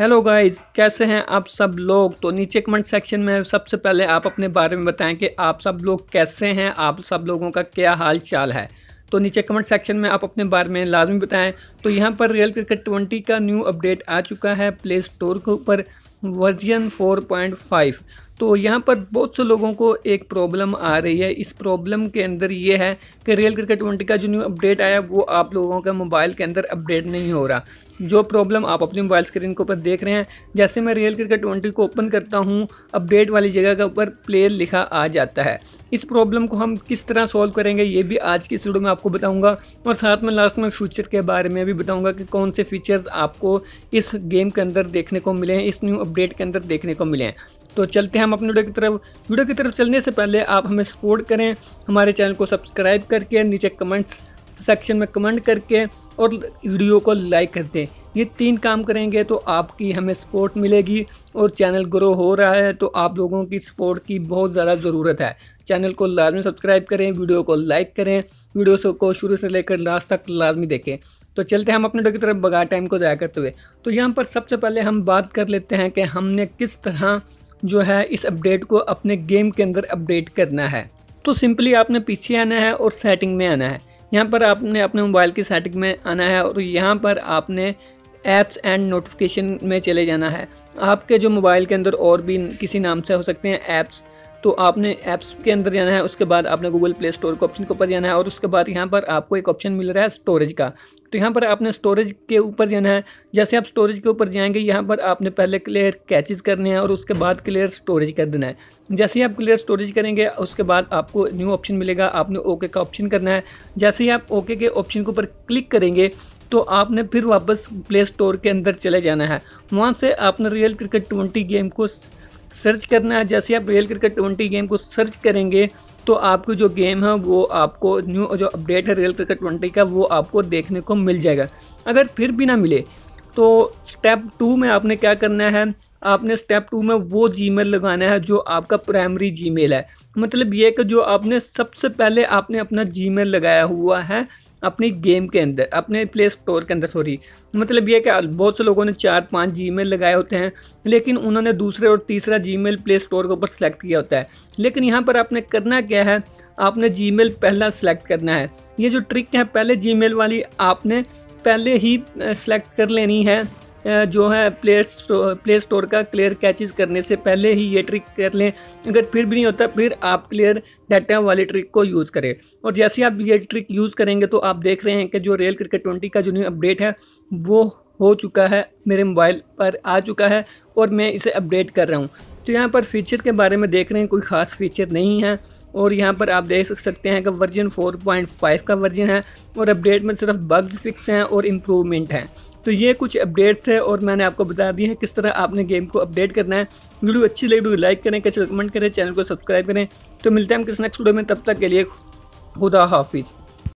hello guys कैसे हैं आप सब लोग तो नीचे कमेंट सेक्शन में सबसे पहले आप अपने बारे में बताएं कि आप सब लोग कैसे हैं आप सब लोगों का क्या हाल चाल है तो नीचे कमेंट सेक्शन में आप अपने बारे में लाजमी बताएं तो यहाँ पर रियल क्रिकेट ट्वेंटी का न्यू अपडेट आ चुका है प्ले स्टोर के ऊपर वर्जन फोर तो यहाँ पर बहुत से लोगों को एक प्रॉब्लम आ रही है इस प्रॉब्लम के अंदर ये है कि रियल क्रिकेट ट्वेंटी का जो न्यू अपडेट आया वो आप लोगों के मोबाइल के अंदर अपडेट नहीं हो रहा जो प्रॉब्लम आप अपनी मोबाइल स्क्रीन के ऊपर देख रहे हैं जैसे मैं रियल क्रिकेट ट्वेंटी को ओपन करता हूँ अपडेट वाली जगह के ऊपर प्लेयर लिखा आ जाता है इस प्रॉब्लम को हम किस तरह सॉल्व करेंगे ये भी आज की वीडियो में आपको बताऊँगा और साथ में लास्ट में फ्यूचर के बारे में भी बताऊँगा कि कौन से फीचर्स आपको इस गेम के अंदर देखने को मिले हैं इस न्यू अपडेट के अंदर देखने को मिले हैं तो चलते हैं हम अपने वीडियो की तरफ वीडियो की तरफ चलने से पहले आप हमें सपोर्ट करें हमारे चैनल को सब्सक्राइब करके नीचे कमेंट्स सेक्शन में कमेंट करके और वीडियो को लाइक कर दें ये तीन काम करेंगे तो आपकी हमें सपोर्ट मिलेगी और चैनल ग्रो हो रहा है तो आप लोगों की सपोर्ट की बहुत ज़्यादा ज़रूरत है चैनल को लाजमी सब्सक्राइब करें वीडियो को लाइक करें वीडियो को शुरू से लेकर लास्ट तक लाजमी देखें तो चलते हैं हम अपने डर की तरफ बगैर टाइम को ज़ाया करते हुए तो यहाँ पर सबसे पहले हम बात कर लेते हैं कि हमने किस तरह जो है इस अपडेट को अपने गेम के अंदर अपडेट करना है तो सिंपली आपने पीछे आना है और सेटिंग में आना है यहाँ पर आपने अपने मोबाइल की सेटिंग में आना है और यहाँ पर आपने ऐप्स एंड नोटिफिकेशन में चले जाना है आपके जो मोबाइल के अंदर और भी किसी नाम से हो सकते हैं ऐप्स तो आपने ऐप्स के अंदर जाना है उसके बाद आपने गूगल प्ले स्टोर के ऑप्शन के ऊपर जाना है और उसके बाद यहाँ पर आपको एक ऑप्शन मिल रहा है स्टोरेज का तो यहाँ पर आपने स्टोरेज के ऊपर जाना है जैसे आप स्टोरेज के ऊपर जाएंगे यहाँ पर आपने पहले क्लियर कैचेज करने हैं और उसके बाद क्लियर स्टोरेज कर देना है जैसे ही आप क्लियर स्टोरेज करेंगे उसके बाद आपको न्यू ऑप्शन मिलेगा आपने ओके का ऑप्शन करना है जैसे ही आप ओके के ऑप्शन के ऊपर क्लिक करेंगे तो आपने फिर वापस प्ले स्टोर के अंदर चले जाना है वहाँ से आपने रियल क्रिकेट ट्वेंटी गेम को सर्च करना है जैसे आप रेल क्रिकेट ट्वेंटी गेम को सर्च करेंगे तो आपकी जो गेम है वो आपको न्यू जो अपडेट है रेल क्रिकेट ट्वेंटी का वो आपको देखने को मिल जाएगा अगर फिर भी ना मिले तो स्टेप टू में आपने क्या करना है आपने स्टेप टू में वो जीमेल लगाना है जो आपका प्राइमरी जीमेल है मतलब ये कि जो आपने सबसे पहले आपने अपना जीमेल लगाया हुआ है अपनी गेम के अंदर अपने प्ले स्टोर के अंदर सॉरी मतलब ये कि बहुत से लोगों ने चार पाँच जी लगाए होते हैं लेकिन उन्होंने दूसरे और तीसरा जी प्ले स्टोर के ऊपर सेलेक्ट किया होता है लेकिन यहाँ पर आपने करना क्या है आपने जी पहला सेलेक्ट करना है ये जो ट्रिक है पहले जी वाली आपने पहले ही सेलेक्ट कर लेनी है जो है प्ले स्टोर प्ले स्टोर का क्लियर कैचेज करने से पहले ही ये ट्रिक कर लें अगर फिर भी नहीं होता फिर आप क्लियर डाटा वाली ट्रिक को यूज़ करें और जैसे आप ये ट्रिक यूज़ करेंगे तो आप देख रहे हैं कि जो रेल क्रिकेट ट्वेंटी का जो न्यू अपडेट है वो हो चुका है मेरे मोबाइल पर आ चुका है और मैं इसे अपडेट कर रहा हूँ तो यहाँ पर फीचर के बारे में देख रहे हैं कोई ख़ास फीचर नहीं है और यहाँ पर आप देख सकते हैं कि वर्जन 4.5 का वर्जन है और अपडेट में सिर्फ बग्स फिक्स हैं और इम्प्रूवमेंट हैं तो ये कुछ अपडेट्स है और मैंने आपको बता दिया है किस तरह आपने गेम को अपडेट करना है वीडियो अच्छी लगी वीडियो तो लाइक करें कैसे कमेंट करें चैनल को सब्सक्राइब करें तो मिलते हैं हम किस नेक्स्ट वीडियो में तब तक के लिए खुदा हाफिज़